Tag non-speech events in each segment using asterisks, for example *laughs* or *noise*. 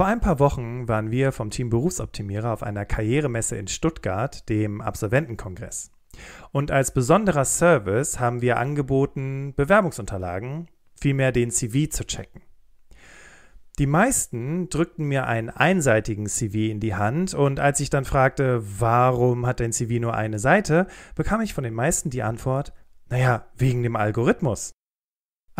Vor ein paar Wochen waren wir vom Team Berufsoptimierer auf einer Karrieremesse in Stuttgart, dem Absolventenkongress. Und als besonderer Service haben wir angeboten, Bewerbungsunterlagen, vielmehr den CV zu checken. Die meisten drückten mir einen einseitigen CV in die Hand und als ich dann fragte, warum hat dein CV nur eine Seite, bekam ich von den meisten die Antwort, naja, wegen dem Algorithmus.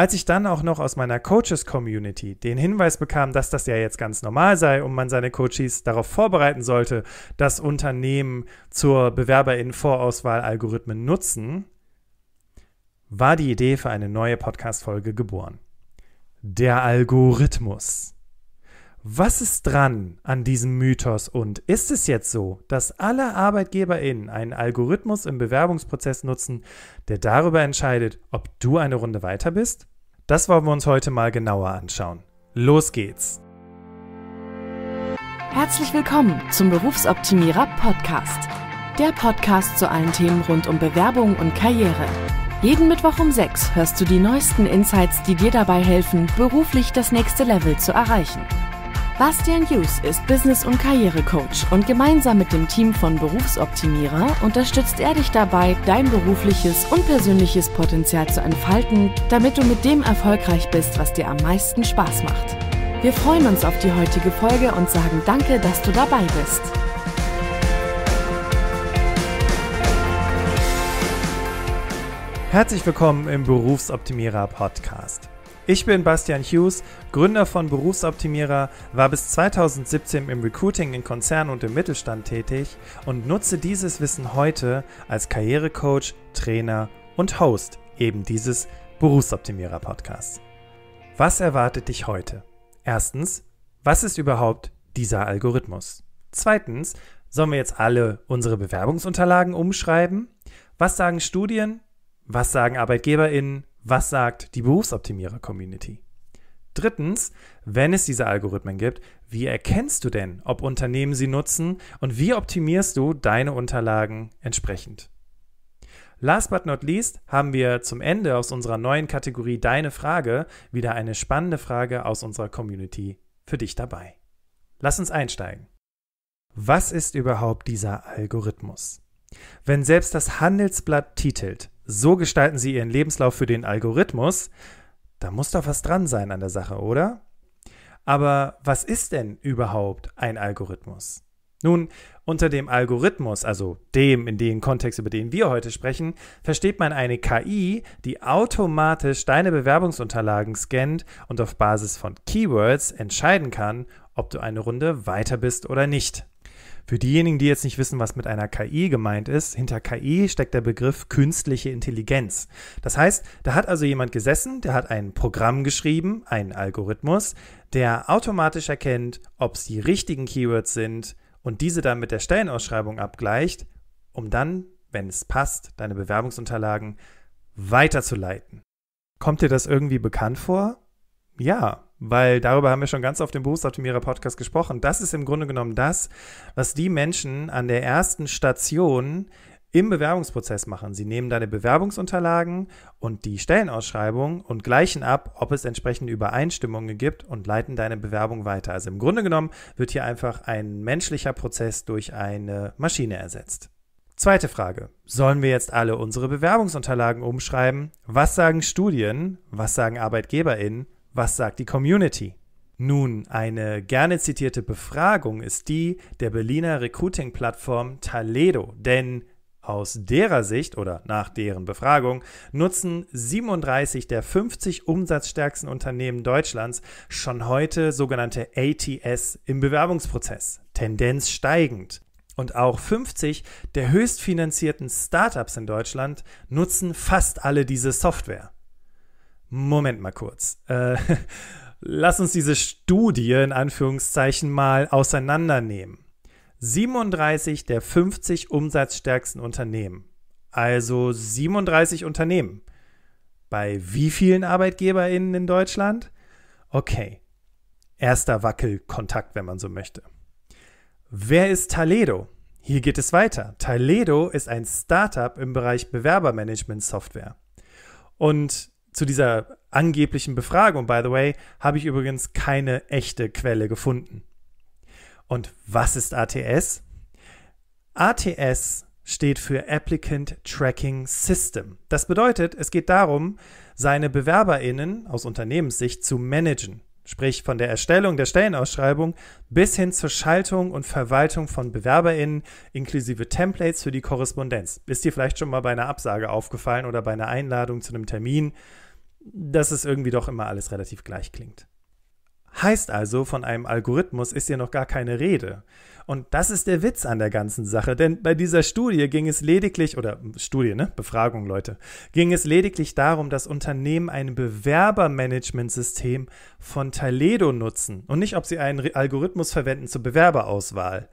Als ich dann auch noch aus meiner Coaches-Community den Hinweis bekam, dass das ja jetzt ganz normal sei und man seine Coaches darauf vorbereiten sollte, dass Unternehmen zur BewerberInnen-Vorauswahl-Algorithmen nutzen, war die Idee für eine neue Podcast-Folge geboren. Der Algorithmus. Was ist dran an diesem Mythos und ist es jetzt so, dass alle ArbeitgeberInnen einen Algorithmus im Bewerbungsprozess nutzen, der darüber entscheidet, ob du eine Runde weiter bist? Das wollen wir uns heute mal genauer anschauen. Los geht's! Herzlich willkommen zum Berufsoptimierer Podcast. Der Podcast zu allen Themen rund um Bewerbung und Karriere. Jeden Mittwoch um 6 hörst du die neuesten Insights, die dir dabei helfen, beruflich das nächste Level zu erreichen. Bastian Hughes ist Business- und Karrierecoach und gemeinsam mit dem Team von Berufsoptimierer unterstützt er dich dabei, dein berufliches und persönliches Potenzial zu entfalten, damit du mit dem erfolgreich bist, was dir am meisten Spaß macht. Wir freuen uns auf die heutige Folge und sagen danke, dass du dabei bist. Herzlich willkommen im Berufsoptimierer Podcast. Ich bin Bastian Hughes, Gründer von Berufsoptimierer, war bis 2017 im Recruiting in Konzernen und im Mittelstand tätig und nutze dieses Wissen heute als Karrierecoach, Trainer und Host eben dieses Berufsoptimierer Podcasts. Was erwartet dich heute? Erstens, was ist überhaupt dieser Algorithmus? Zweitens, sollen wir jetzt alle unsere Bewerbungsunterlagen umschreiben? Was sagen Studien? Was sagen Arbeitgeberinnen? Was sagt die Berufsoptimierer-Community? Drittens, wenn es diese Algorithmen gibt, wie erkennst du denn, ob Unternehmen sie nutzen und wie optimierst du deine Unterlagen entsprechend? Last but not least haben wir zum Ende aus unserer neuen Kategorie Deine Frage wieder eine spannende Frage aus unserer Community für dich dabei. Lass uns einsteigen. Was ist überhaupt dieser Algorithmus? Wenn selbst das Handelsblatt titelt, so gestalten sie ihren Lebenslauf für den Algorithmus. Da muss doch was dran sein an der Sache, oder? Aber was ist denn überhaupt ein Algorithmus? Nun, unter dem Algorithmus, also dem in dem Kontext, über den wir heute sprechen, versteht man eine KI, die automatisch deine Bewerbungsunterlagen scannt und auf Basis von Keywords entscheiden kann, ob du eine Runde weiter bist oder nicht. Für diejenigen, die jetzt nicht wissen, was mit einer KI gemeint ist, hinter KI steckt der Begriff künstliche Intelligenz. Das heißt, da hat also jemand gesessen, der hat ein Programm geschrieben, einen Algorithmus, der automatisch erkennt, ob es die richtigen Keywords sind und diese dann mit der Stellenausschreibung abgleicht, um dann, wenn es passt, deine Bewerbungsunterlagen weiterzuleiten. Kommt dir das irgendwie bekannt vor? Ja, weil darüber haben wir schon ganz auf dem Berufsoptimierer Podcast gesprochen. Das ist im Grunde genommen das, was die Menschen an der ersten Station im Bewerbungsprozess machen. Sie nehmen deine Bewerbungsunterlagen und die Stellenausschreibung und gleichen ab, ob es entsprechende Übereinstimmungen gibt und leiten deine Bewerbung weiter. Also im Grunde genommen wird hier einfach ein menschlicher Prozess durch eine Maschine ersetzt. Zweite Frage. Sollen wir jetzt alle unsere Bewerbungsunterlagen umschreiben? Was sagen Studien? Was sagen ArbeitgeberInnen? Was sagt die Community? Nun, eine gerne zitierte Befragung ist die der Berliner Recruiting-Plattform Taledo, denn aus derer Sicht oder nach deren Befragung nutzen 37 der 50 umsatzstärksten Unternehmen Deutschlands schon heute sogenannte ATS im Bewerbungsprozess, Tendenz steigend. Und auch 50 der höchstfinanzierten Startups in Deutschland nutzen fast alle diese Software. Moment mal kurz. Äh, *laughs* lass uns diese Studie in Anführungszeichen mal auseinandernehmen. 37 der 50 umsatzstärksten Unternehmen. Also 37 Unternehmen. Bei wie vielen ArbeitgeberInnen in Deutschland? Okay. Erster Wackelkontakt, wenn man so möchte. Wer ist Taledo? Hier geht es weiter. Taledo ist ein Startup im Bereich Bewerbermanagement-Software. Und zu dieser angeblichen Befragung, by the way, habe ich übrigens keine echte Quelle gefunden. Und was ist ATS? ATS steht für Applicant Tracking System. Das bedeutet, es geht darum, seine Bewerberinnen aus Unternehmenssicht zu managen, sprich von der Erstellung der Stellenausschreibung bis hin zur Schaltung und Verwaltung von Bewerberinnen inklusive Templates für die Korrespondenz. Ist dir vielleicht schon mal bei einer Absage aufgefallen oder bei einer Einladung zu einem Termin, dass es irgendwie doch immer alles relativ gleich klingt. Heißt also, von einem Algorithmus ist hier noch gar keine Rede. Und das ist der Witz an der ganzen Sache, denn bei dieser Studie ging es lediglich, oder Studie, ne? Befragung, Leute, ging es lediglich darum, dass Unternehmen ein Bewerbermanagementsystem von Taledo nutzen und nicht, ob sie einen Algorithmus verwenden zur Bewerberauswahl.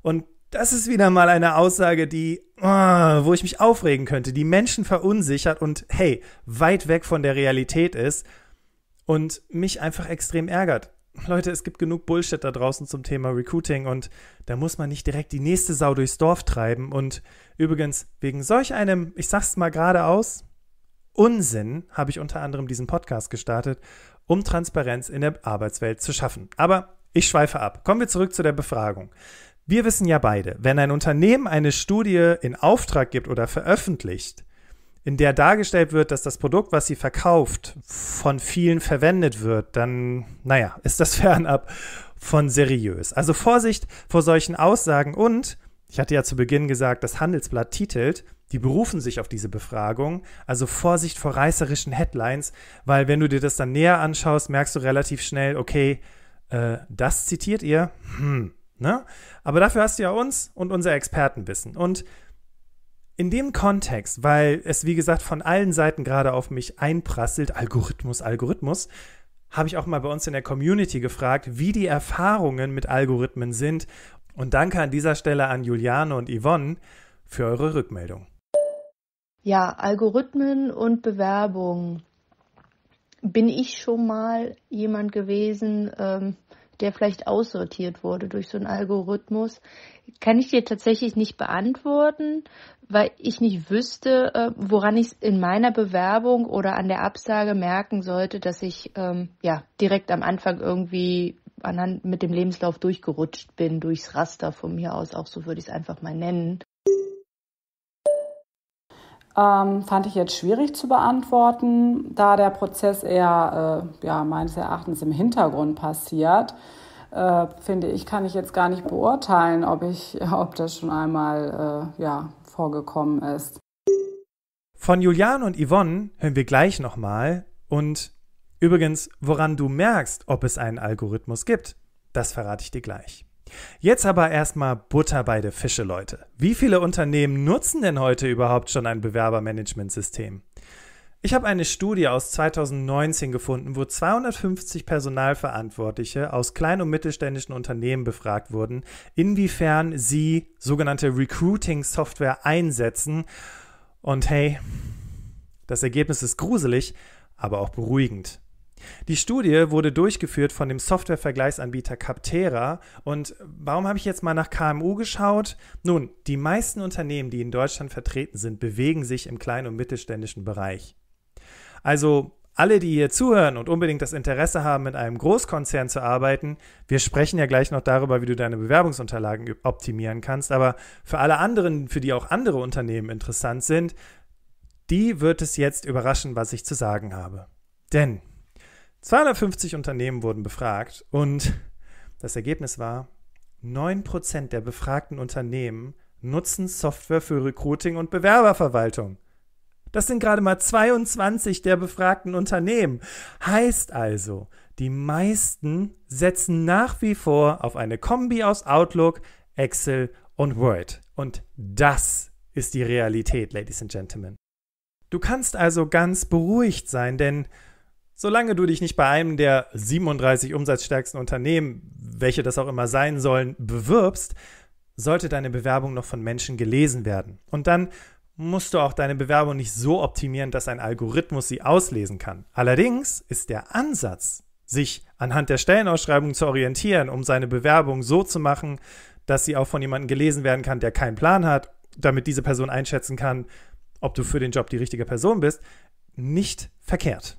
Und das ist wieder mal eine Aussage, die Ah, wo ich mich aufregen könnte, die Menschen verunsichert und hey, weit weg von der Realität ist und mich einfach extrem ärgert. Leute, es gibt genug Bullshit da draußen zum Thema Recruiting und da muss man nicht direkt die nächste Sau durchs Dorf treiben. Und übrigens, wegen solch einem, ich sag's mal geradeaus, Unsinn habe ich unter anderem diesen Podcast gestartet, um Transparenz in der Arbeitswelt zu schaffen. Aber ich schweife ab. Kommen wir zurück zu der Befragung. Wir wissen ja beide, wenn ein Unternehmen eine Studie in Auftrag gibt oder veröffentlicht, in der dargestellt wird, dass das Produkt, was sie verkauft, von vielen verwendet wird, dann, naja, ist das *laughs* fernab von seriös. Also Vorsicht vor solchen Aussagen und, ich hatte ja zu Beginn gesagt, das Handelsblatt titelt, die berufen sich auf diese Befragung, also Vorsicht vor reißerischen Headlines, weil wenn du dir das dann näher anschaust, merkst du relativ schnell, okay, äh, das zitiert ihr, hm, Ne? Aber dafür hast du ja uns und unser Expertenwissen. Und in dem Kontext, weil es, wie gesagt, von allen Seiten gerade auf mich einprasselt, Algorithmus, Algorithmus, habe ich auch mal bei uns in der Community gefragt, wie die Erfahrungen mit Algorithmen sind. Und danke an dieser Stelle an Juliane und Yvonne für eure Rückmeldung. Ja, Algorithmen und Bewerbung. Bin ich schon mal jemand gewesen, ähm, der vielleicht aussortiert wurde durch so einen Algorithmus, kann ich dir tatsächlich nicht beantworten, weil ich nicht wüsste, äh, woran ich in meiner Bewerbung oder an der Absage merken sollte, dass ich ähm, ja direkt am Anfang irgendwie anhand mit dem Lebenslauf durchgerutscht bin, durchs Raster von mir aus, auch so würde ich es einfach mal nennen. Ähm, fand ich jetzt schwierig zu beantworten, da der Prozess eher äh, ja, meines Erachtens im Hintergrund passiert. Äh, finde ich, kann ich jetzt gar nicht beurteilen, ob, ich, *laughs* ob das schon einmal äh, ja, vorgekommen ist. Von Julian und Yvonne hören wir gleich nochmal. Und übrigens, woran du merkst, ob es einen Algorithmus gibt, das verrate ich dir gleich. Jetzt aber erstmal Butter bei der Fische, Leute. Wie viele Unternehmen nutzen denn heute überhaupt schon ein Bewerbermanagementsystem? Ich habe eine Studie aus 2019 gefunden, wo 250 Personalverantwortliche aus kleinen und mittelständischen Unternehmen befragt wurden, inwiefern sie sogenannte Recruiting-Software einsetzen. Und hey, das Ergebnis ist gruselig, aber auch beruhigend. Die Studie wurde durchgeführt von dem Softwarevergleichsanbieter Captera. Und warum habe ich jetzt mal nach KMU geschaut? Nun, die meisten Unternehmen, die in Deutschland vertreten sind, bewegen sich im kleinen und mittelständischen Bereich. Also alle, die hier zuhören und unbedingt das Interesse haben, mit einem Großkonzern zu arbeiten, wir sprechen ja gleich noch darüber, wie du deine Bewerbungsunterlagen optimieren kannst, aber für alle anderen, für die auch andere Unternehmen interessant sind, die wird es jetzt überraschen, was ich zu sagen habe. Denn 250 Unternehmen wurden befragt und das Ergebnis war, 9% der befragten Unternehmen nutzen Software für Recruiting und Bewerberverwaltung. Das sind gerade mal 22 der befragten Unternehmen. Heißt also, die meisten setzen nach wie vor auf eine Kombi aus Outlook, Excel und Word. Und das ist die Realität, Ladies and Gentlemen. Du kannst also ganz beruhigt sein, denn Solange du dich nicht bei einem der 37 umsatzstärksten Unternehmen, welche das auch immer sein sollen, bewirbst, sollte deine Bewerbung noch von Menschen gelesen werden. Und dann musst du auch deine Bewerbung nicht so optimieren, dass ein Algorithmus sie auslesen kann. Allerdings ist der Ansatz, sich anhand der Stellenausschreibung zu orientieren, um seine Bewerbung so zu machen, dass sie auch von jemandem gelesen werden kann, der keinen Plan hat, damit diese Person einschätzen kann, ob du für den Job die richtige Person bist, nicht verkehrt.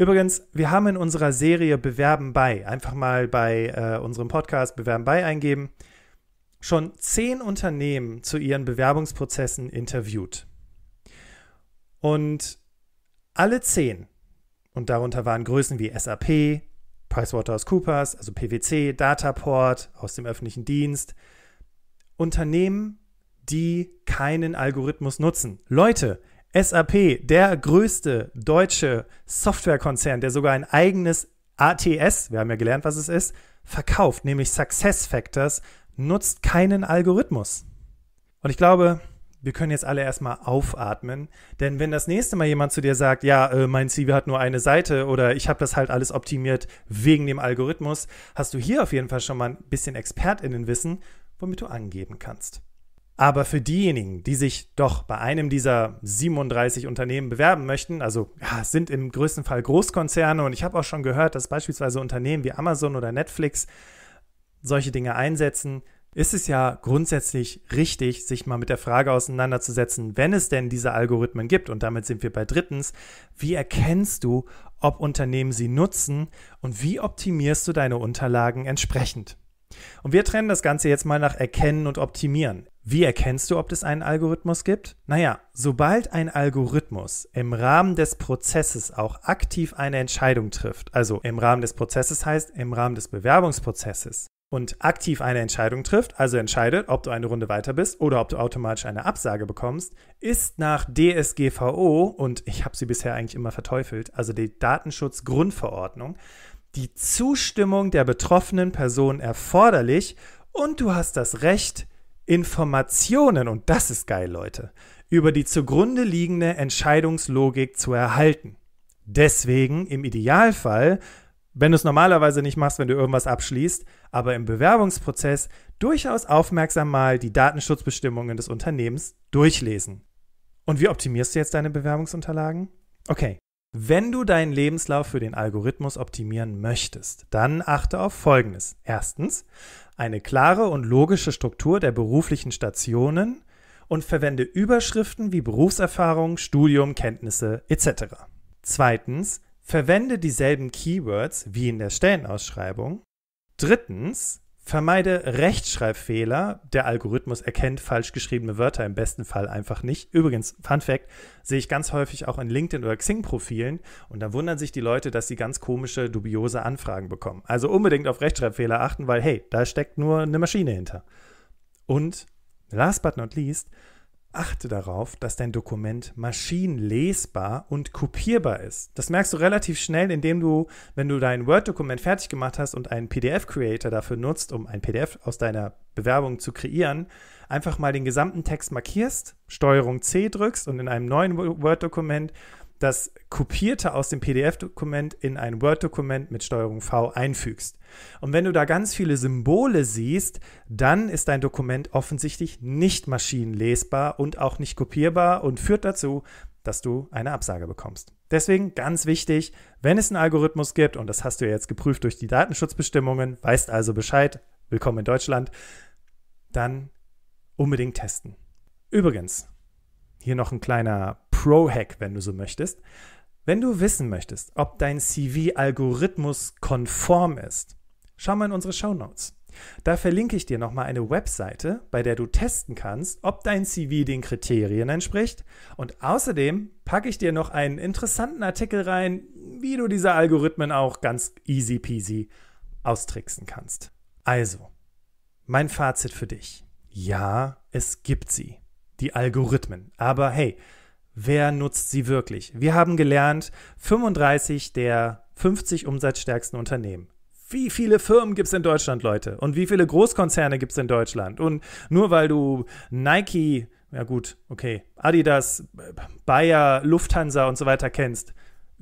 Übrigens, wir haben in unserer Serie Bewerben bei, einfach mal bei äh, unserem Podcast Bewerben bei eingeben, schon zehn Unternehmen zu ihren Bewerbungsprozessen interviewt. Und alle zehn, und darunter waren Größen wie SAP, PricewaterhouseCoopers, also PwC, Dataport aus dem öffentlichen Dienst, Unternehmen, die keinen Algorithmus nutzen. Leute, SAP, der größte deutsche Softwarekonzern, der sogar ein eigenes ATS, wir haben ja gelernt, was es ist, verkauft, nämlich Success Factors, nutzt keinen Algorithmus. Und ich glaube, wir können jetzt alle erstmal aufatmen, denn wenn das nächste Mal jemand zu dir sagt, ja, äh, mein CV hat nur eine Seite oder ich habe das halt alles optimiert wegen dem Algorithmus, hast du hier auf jeden Fall schon mal ein bisschen Expertinnenwissen, womit du angeben kannst. Aber für diejenigen, die sich doch bei einem dieser 37 Unternehmen bewerben möchten, also ja, sind im größten Fall Großkonzerne und ich habe auch schon gehört, dass beispielsweise Unternehmen wie Amazon oder Netflix solche Dinge einsetzen, ist es ja grundsätzlich richtig, sich mal mit der Frage auseinanderzusetzen, wenn es denn diese Algorithmen gibt. Und damit sind wir bei drittens, wie erkennst du, ob Unternehmen sie nutzen und wie optimierst du deine Unterlagen entsprechend? Und wir trennen das Ganze jetzt mal nach Erkennen und Optimieren. Wie erkennst du, ob es einen Algorithmus gibt? Naja, sobald ein Algorithmus im Rahmen des Prozesses auch aktiv eine Entscheidung trifft, also im Rahmen des Prozesses heißt im Rahmen des Bewerbungsprozesses, und aktiv eine Entscheidung trifft, also entscheidet, ob du eine Runde weiter bist oder ob du automatisch eine Absage bekommst, ist nach DSGVO, und ich habe sie bisher eigentlich immer verteufelt, also die Datenschutzgrundverordnung, die Zustimmung der betroffenen Person erforderlich und du hast das Recht, Informationen, und das ist geil, Leute, über die zugrunde liegende Entscheidungslogik zu erhalten. Deswegen im Idealfall, wenn du es normalerweise nicht machst, wenn du irgendwas abschließt, aber im Bewerbungsprozess durchaus aufmerksam mal die Datenschutzbestimmungen des Unternehmens durchlesen. Und wie optimierst du jetzt deine Bewerbungsunterlagen? Okay, wenn du deinen Lebenslauf für den Algorithmus optimieren möchtest, dann achte auf Folgendes. Erstens, eine klare und logische Struktur der beruflichen Stationen und verwende Überschriften wie Berufserfahrung, Studium, Kenntnisse etc. Zweitens, verwende dieselben Keywords wie in der Stellenausschreibung. Drittens, Vermeide Rechtschreibfehler. Der Algorithmus erkennt falsch geschriebene Wörter im besten Fall einfach nicht. Übrigens, Fun Fact, sehe ich ganz häufig auch in LinkedIn oder Xing-Profilen und dann wundern sich die Leute, dass sie ganz komische, dubiose Anfragen bekommen. Also unbedingt auf Rechtschreibfehler achten, weil hey, da steckt nur eine Maschine hinter. Und last but not least, achte darauf, dass dein Dokument maschinenlesbar und kopierbar ist. Das merkst du relativ schnell, indem du, wenn du dein Word-Dokument fertig gemacht hast und einen PDF-Creator dafür nutzt, um ein PDF aus deiner Bewerbung zu kreieren, einfach mal den gesamten Text markierst, Steuerung C drückst und in einem neuen Word-Dokument das Kopierte aus dem PDF-Dokument in ein Word-Dokument mit Steuerung V einfügst. Und wenn du da ganz viele Symbole siehst, dann ist dein Dokument offensichtlich nicht maschinenlesbar und auch nicht kopierbar und führt dazu, dass du eine Absage bekommst. Deswegen ganz wichtig, wenn es einen Algorithmus gibt, und das hast du ja jetzt geprüft durch die Datenschutzbestimmungen, weißt also Bescheid, willkommen in Deutschland, dann unbedingt testen. Übrigens, hier noch ein kleiner Pro-Hack, wenn du so möchtest. Wenn du wissen möchtest, ob dein CV-Algorithmus konform ist, schau mal in unsere Show Notes. Da verlinke ich dir nochmal eine Webseite, bei der du testen kannst, ob dein CV den Kriterien entspricht. Und außerdem packe ich dir noch einen interessanten Artikel rein, wie du diese Algorithmen auch ganz easy peasy austricksen kannst. Also, mein Fazit für dich. Ja, es gibt sie, die Algorithmen. Aber hey, wer nutzt sie wirklich? Wir haben gelernt, 35 der 50 umsatzstärksten Unternehmen. Wie viele Firmen gibt es in Deutschland, Leute? Und wie viele Großkonzerne gibt es in Deutschland? Und nur weil du Nike, ja gut, okay, Adidas, Bayer, Lufthansa und so weiter kennst,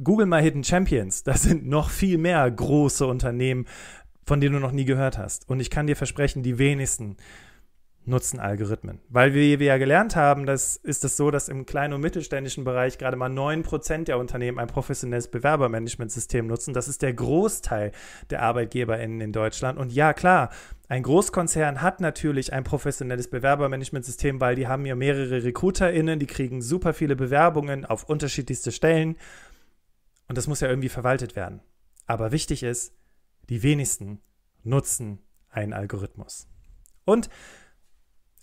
google mal Hidden Champions. Das sind noch viel mehr große Unternehmen, von denen du noch nie gehört hast. Und ich kann dir versprechen, die wenigsten nutzen Algorithmen. Weil wir, wir ja gelernt haben, dass ist es das so, dass im kleinen und mittelständischen Bereich gerade mal 9% der Unternehmen ein professionelles Bewerbermanagementsystem nutzen. Das ist der Großteil der ArbeitgeberInnen in Deutschland. Und ja, klar, ein Großkonzern hat natürlich ein professionelles Bewerbermanagementsystem, weil die haben ja mehrere RecruiterInnen, die kriegen super viele Bewerbungen auf unterschiedlichste Stellen. Und das muss ja irgendwie verwaltet werden. Aber wichtig ist, die wenigsten nutzen einen Algorithmus. Und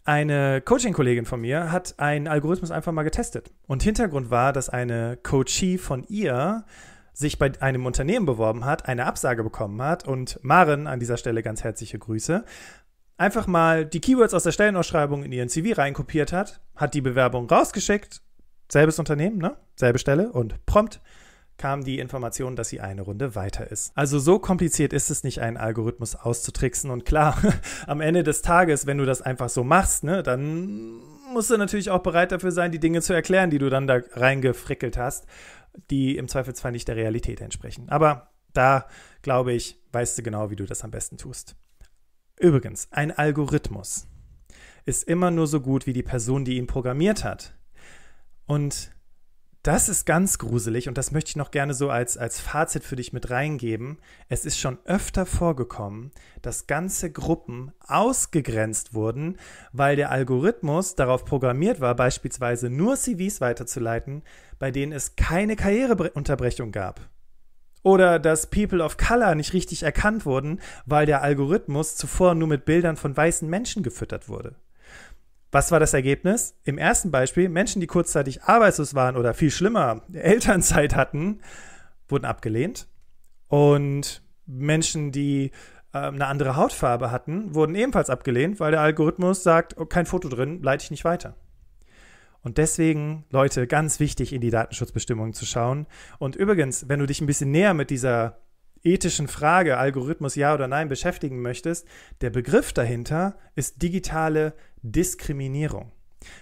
eine Coaching-Kollegin von mir hat einen Algorithmus einfach mal getestet. Und Hintergrund war, dass eine Coachie von ihr sich bei einem Unternehmen beworben hat, eine Absage bekommen hat und Maren an dieser Stelle ganz herzliche Grüße. Einfach mal die Keywords aus der Stellenausschreibung in ihren CV reinkopiert hat, hat die Bewerbung rausgeschickt, selbes Unternehmen, ne? Selbe Stelle und prompt kam die Information, dass sie eine Runde weiter ist. Also so kompliziert ist es nicht, einen Algorithmus auszutricksen. Und klar, *laughs* am Ende des Tages, wenn du das einfach so machst, ne, dann musst du natürlich auch bereit dafür sein, die Dinge zu erklären, die du dann da reingefrickelt hast, die im Zweifelsfall nicht der Realität entsprechen. Aber da, glaube ich, weißt du genau, wie du das am besten tust. Übrigens, ein Algorithmus ist immer nur so gut wie die Person, die ihn programmiert hat. Und das ist ganz gruselig und das möchte ich noch gerne so als, als Fazit für dich mit reingeben. Es ist schon öfter vorgekommen, dass ganze Gruppen ausgegrenzt wurden, weil der Algorithmus darauf programmiert war, beispielsweise nur CVs weiterzuleiten, bei denen es keine Karriereunterbrechung gab. Oder dass People of Color nicht richtig erkannt wurden, weil der Algorithmus zuvor nur mit Bildern von weißen Menschen gefüttert wurde. Was war das Ergebnis? Im ersten Beispiel, Menschen, die kurzzeitig arbeitslos waren oder viel schlimmer, *laughs* Elternzeit hatten, wurden abgelehnt. Und Menschen, die äh, eine andere Hautfarbe hatten, wurden ebenfalls abgelehnt, weil der Algorithmus sagt, oh, kein Foto drin, leite ich nicht weiter. Und deswegen, Leute, ganz wichtig, in die Datenschutzbestimmungen zu schauen. Und übrigens, wenn du dich ein bisschen näher mit dieser ethischen Frage, Algorithmus ja oder nein, beschäftigen möchtest, der Begriff dahinter ist digitale Diskriminierung.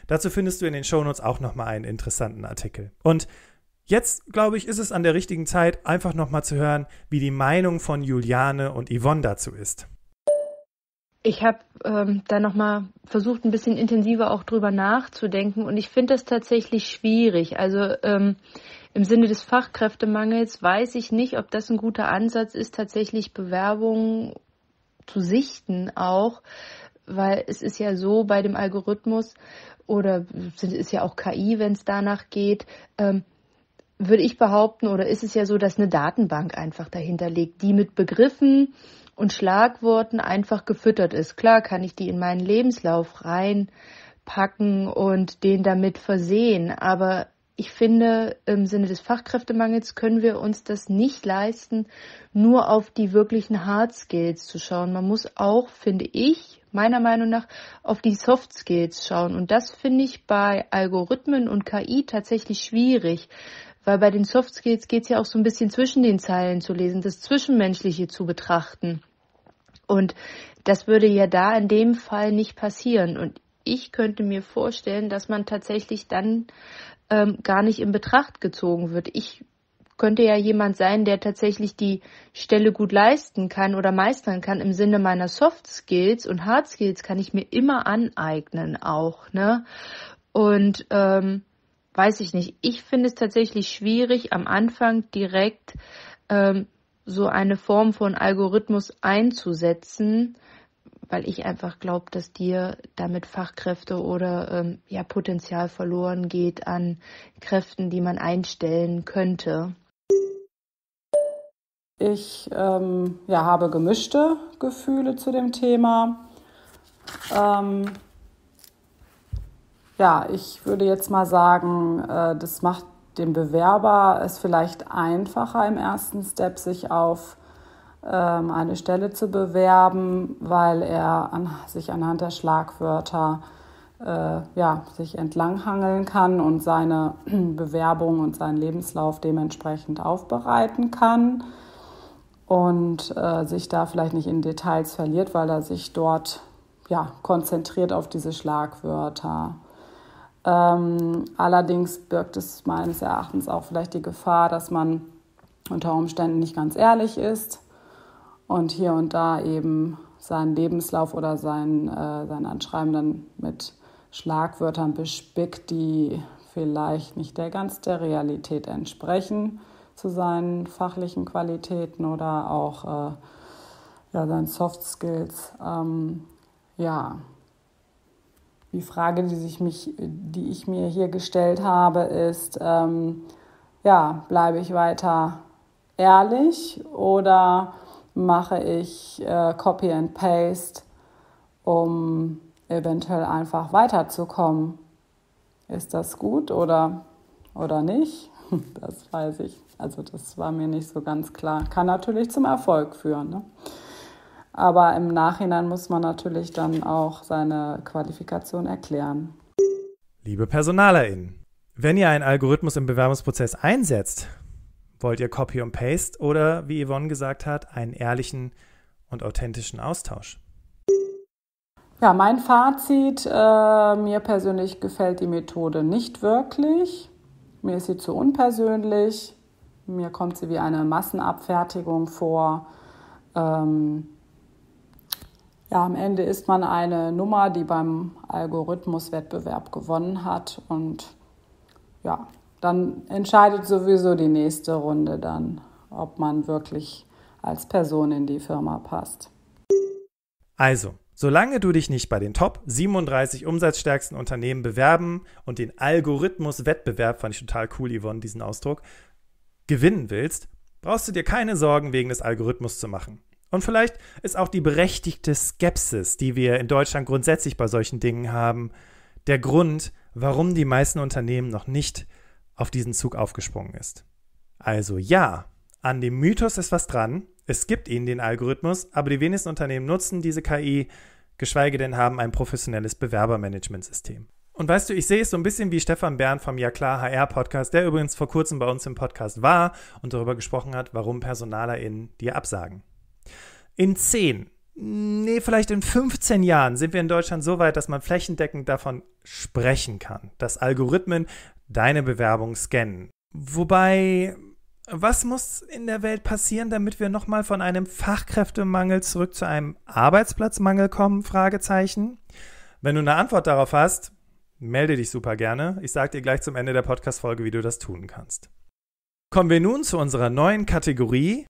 Dazu findest du in den Shownotes auch nochmal einen interessanten Artikel. Und jetzt, glaube ich, ist es an der richtigen Zeit, einfach nochmal zu hören, wie die Meinung von Juliane und Yvonne dazu ist. Ich habe ähm, da nochmal versucht, ein bisschen intensiver auch drüber nachzudenken und ich finde das tatsächlich schwierig. Also ähm, im Sinne des Fachkräftemangels weiß ich nicht, ob das ein guter Ansatz ist, tatsächlich Bewerbungen zu sichten auch weil es ist ja so bei dem Algorithmus oder ist ja auch KI, wenn es danach geht, ähm, würde ich behaupten, oder ist es ja so, dass eine Datenbank einfach dahinter liegt, die mit Begriffen und Schlagworten einfach gefüttert ist. Klar kann ich die in meinen Lebenslauf reinpacken und den damit versehen, aber ich finde, im Sinne des Fachkräftemangels können wir uns das nicht leisten, nur auf die wirklichen Hard Skills zu schauen. Man muss auch, finde ich, meiner Meinung nach auf die Soft Skills schauen. Und das finde ich bei Algorithmen und KI tatsächlich schwierig, weil bei den Soft Skills geht es ja auch so ein bisschen zwischen den Zeilen zu lesen, das Zwischenmenschliche zu betrachten. Und das würde ja da in dem Fall nicht passieren. Und ich könnte mir vorstellen, dass man tatsächlich dann ähm, gar nicht in Betracht gezogen wird. Ich könnte ja jemand sein, der tatsächlich die Stelle gut leisten kann oder meistern kann im Sinne meiner Soft Skills und Hard Skills kann ich mir immer aneignen auch, ne? Und ähm, weiß ich nicht. Ich finde es tatsächlich schwierig, am Anfang direkt ähm, so eine Form von Algorithmus einzusetzen, weil ich einfach glaube, dass dir damit Fachkräfte oder ähm, ja Potenzial verloren geht an Kräften, die man einstellen könnte. Ich ähm, ja, habe gemischte Gefühle zu dem Thema. Ähm, ja, ich würde jetzt mal sagen, äh, das macht dem Bewerber es vielleicht einfacher im ersten Step, sich auf ähm, eine Stelle zu bewerben, weil er an, sich anhand der Schlagwörter äh, ja, sich entlanghangeln kann und seine *clears throat* Bewerbung und seinen Lebenslauf dementsprechend aufbereiten kann und äh, sich da vielleicht nicht in Details verliert, weil er sich dort ja, konzentriert auf diese Schlagwörter. Ähm, allerdings birgt es meines Erachtens auch vielleicht die Gefahr, dass man unter Umständen nicht ganz ehrlich ist und hier und da eben seinen Lebenslauf oder sein, äh, sein Anschreiben dann mit Schlagwörtern bespickt, die vielleicht nicht der ganz der Realität entsprechen zu seinen fachlichen Qualitäten oder auch äh, ja, seinen Soft Skills. Ähm, ja, die Frage, die, sich mich, die ich mir hier gestellt habe, ist, ähm, ja, bleibe ich weiter ehrlich oder mache ich äh, Copy and Paste, um eventuell einfach weiterzukommen? Ist das gut oder, oder nicht? *laughs* Das weiß ich also das war mir nicht so ganz klar. Kann natürlich zum Erfolg führen. Ne? Aber im Nachhinein muss man natürlich dann auch seine Qualifikation erklären. Liebe PersonalerInnen, wenn ihr einen Algorithmus im Bewerbungsprozess einsetzt, wollt ihr Copy und Paste oder, wie Yvonne gesagt hat, einen ehrlichen und authentischen Austausch? Ja, mein Fazit, äh, mir persönlich gefällt die Methode nicht wirklich. Mir ist sie zu unpersönlich. Mir kommt sie wie eine Massenabfertigung vor. Ähm ja, am Ende ist man eine Nummer, die beim Algorithmuswettbewerb gewonnen hat. Und ja, dann entscheidet sowieso die nächste Runde dann, ob man wirklich als Person in die Firma passt. Also, solange du dich nicht bei den Top 37 umsatzstärksten Unternehmen bewerben und den Algorithmus-Wettbewerb, fand ich total cool, Yvonne, diesen Ausdruck, gewinnen willst, brauchst du dir keine Sorgen wegen des Algorithmus zu machen. Und vielleicht ist auch die berechtigte Skepsis, die wir in Deutschland grundsätzlich bei solchen Dingen haben, der Grund, warum die meisten Unternehmen noch nicht auf diesen Zug aufgesprungen ist. Also ja, an dem Mythos ist was dran. Es gibt ihnen den Algorithmus, aber die wenigsten Unternehmen nutzen diese KI, geschweige denn haben ein professionelles Bewerbermanagementsystem. Und weißt du, ich sehe es so ein bisschen wie Stefan Bern vom Ja klar HR Podcast, der übrigens vor kurzem bei uns im Podcast war und darüber gesprochen hat, warum PersonalerInnen dir absagen. In zehn, nee, vielleicht in 15 Jahren sind wir in Deutschland so weit, dass man flächendeckend davon sprechen kann, dass Algorithmen deine Bewerbung scannen. Wobei, was muss in der Welt passieren, damit wir nochmal von einem Fachkräftemangel zurück zu einem Arbeitsplatzmangel kommen? Fragezeichen. Wenn du eine Antwort darauf hast, melde dich super gerne. Ich sage dir gleich zum Ende der Podcast-Folge, wie du das tun kannst. Kommen wir nun zu unserer neuen Kategorie.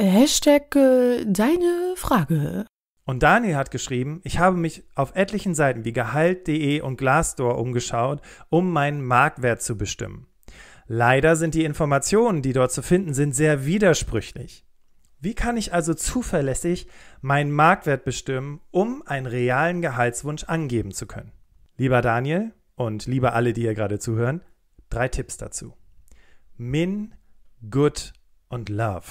Hashtag äh, deine Frage. Und Daniel hat geschrieben, ich habe mich auf etlichen Seiten wie gehalt.de und Glassdoor umgeschaut, um meinen Marktwert zu bestimmen. Leider sind die Informationen, die dort zu finden sind, sehr widersprüchlich. Wie kann ich also zuverlässig meinen Marktwert bestimmen, um einen realen Gehaltswunsch angeben zu können? Lieber Daniel und lieber alle, die ihr gerade zuhören, drei Tipps dazu. Min, Good und Love.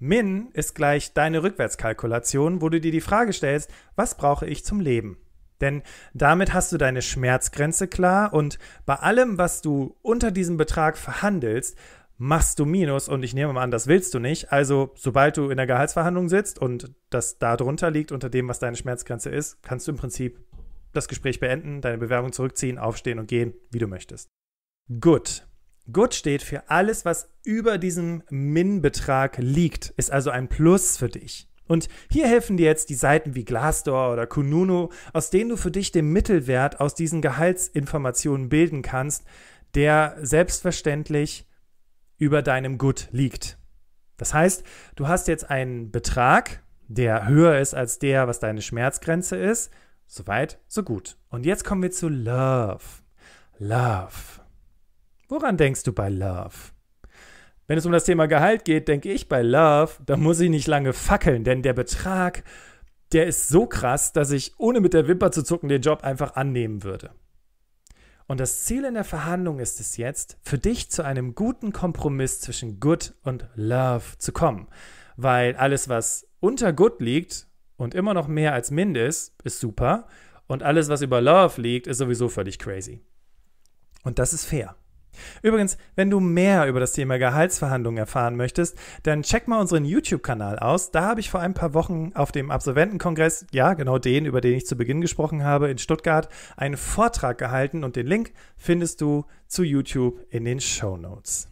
Min ist gleich deine Rückwärtskalkulation, wo du dir die Frage stellst, was brauche ich zum Leben? Denn damit hast du deine Schmerzgrenze klar und bei allem, was du unter diesem Betrag verhandelst, machst du Minus und ich nehme mal an, das willst du nicht. Also, sobald du in der Gehaltsverhandlung sitzt und das darunter liegt unter dem, was deine Schmerzgrenze ist, kannst du im Prinzip das Gespräch beenden, deine Bewerbung zurückziehen, aufstehen und gehen, wie du möchtest. Good. Good steht für alles, was über diesem Min-Betrag liegt, ist also ein Plus für dich. Und hier helfen dir jetzt die Seiten wie Glassdoor oder Kununu, aus denen du für dich den Mittelwert aus diesen Gehaltsinformationen bilden kannst, der selbstverständlich über deinem Good liegt. Das heißt, du hast jetzt einen Betrag, der höher ist als der, was deine Schmerzgrenze ist, Soweit, so gut. Und jetzt kommen wir zu Love. Love. Woran denkst du bei Love? Wenn es um das Thema Gehalt geht, denke ich bei Love, da muss ich nicht lange fackeln, denn der Betrag, der ist so krass, dass ich ohne mit der Wimper zu zucken den Job einfach annehmen würde. Und das Ziel in der Verhandlung ist es jetzt, für dich zu einem guten Kompromiss zwischen Good und Love zu kommen. Weil alles, was unter Good liegt, und immer noch mehr als Min ist super. Und alles, was über Love liegt, ist sowieso völlig crazy. Und das ist fair. Übrigens, wenn du mehr über das Thema Gehaltsverhandlungen erfahren möchtest, dann check mal unseren YouTube-Kanal aus. Da habe ich vor ein paar Wochen auf dem Absolventenkongress, ja, genau den, über den ich zu Beginn gesprochen habe, in Stuttgart, einen Vortrag gehalten und den Link findest du zu YouTube in den Show Notes.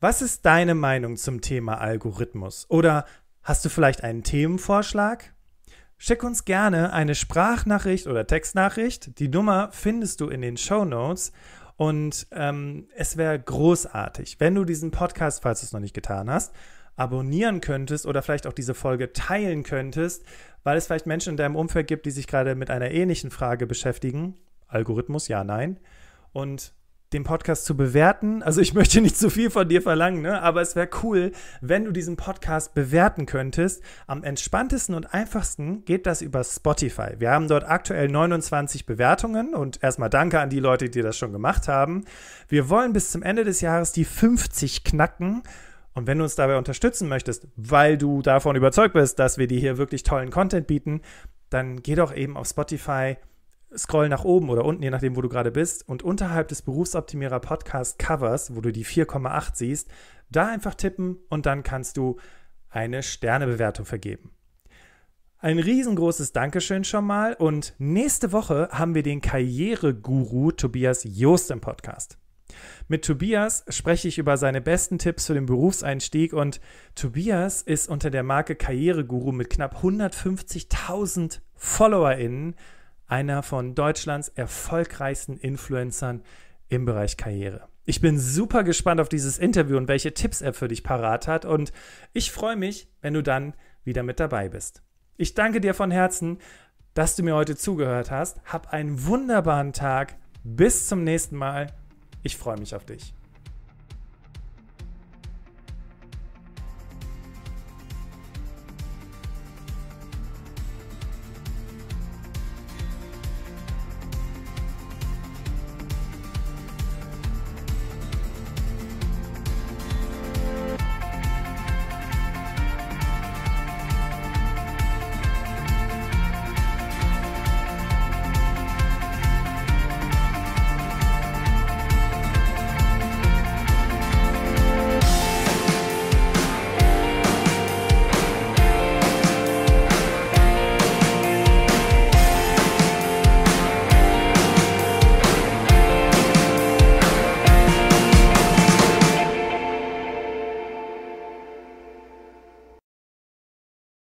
Was ist deine Meinung zum Thema Algorithmus? Oder Hast du vielleicht einen Themenvorschlag? Schick uns gerne eine Sprachnachricht oder Textnachricht. Die Nummer findest du in den Show Notes. Und ähm, es wäre großartig, wenn du diesen Podcast, falls du es noch nicht getan hast, abonnieren könntest oder vielleicht auch diese Folge teilen könntest, weil es vielleicht Menschen in deinem Umfeld gibt, die sich gerade mit einer ähnlichen Frage beschäftigen. Algorithmus, ja, nein. Und den Podcast zu bewerten. Also ich möchte nicht zu viel von dir verlangen, ne? aber es wäre cool, wenn du diesen Podcast bewerten könntest. Am entspanntesten und einfachsten geht das über Spotify. Wir haben dort aktuell 29 Bewertungen und erstmal danke an die Leute, die das schon gemacht haben. Wir wollen bis zum Ende des Jahres die 50 knacken. Und wenn du uns dabei unterstützen möchtest, weil du davon überzeugt bist, dass wir dir hier wirklich tollen Content bieten, dann geh doch eben auf Spotify, scroll nach oben oder unten, je nachdem, wo du gerade bist, und unterhalb des Berufsoptimierer Podcast Covers, wo du die 4,8 siehst, da einfach tippen und dann kannst du eine Sternebewertung vergeben. Ein riesengroßes Dankeschön schon mal und nächste Woche haben wir den Karriereguru Tobias Joost im Podcast. Mit Tobias spreche ich über seine besten Tipps für den Berufseinstieg und Tobias ist unter der Marke Karriereguru mit knapp 150.000 FollowerInnen einer von Deutschlands erfolgreichsten Influencern im Bereich Karriere. Ich bin super gespannt auf dieses Interview und welche Tipps er für dich parat hat und ich freue mich, wenn du dann wieder mit dabei bist. Ich danke dir von Herzen, dass du mir heute zugehört hast. Hab einen wunderbaren Tag. Bis zum nächsten Mal. Ich freue mich auf dich.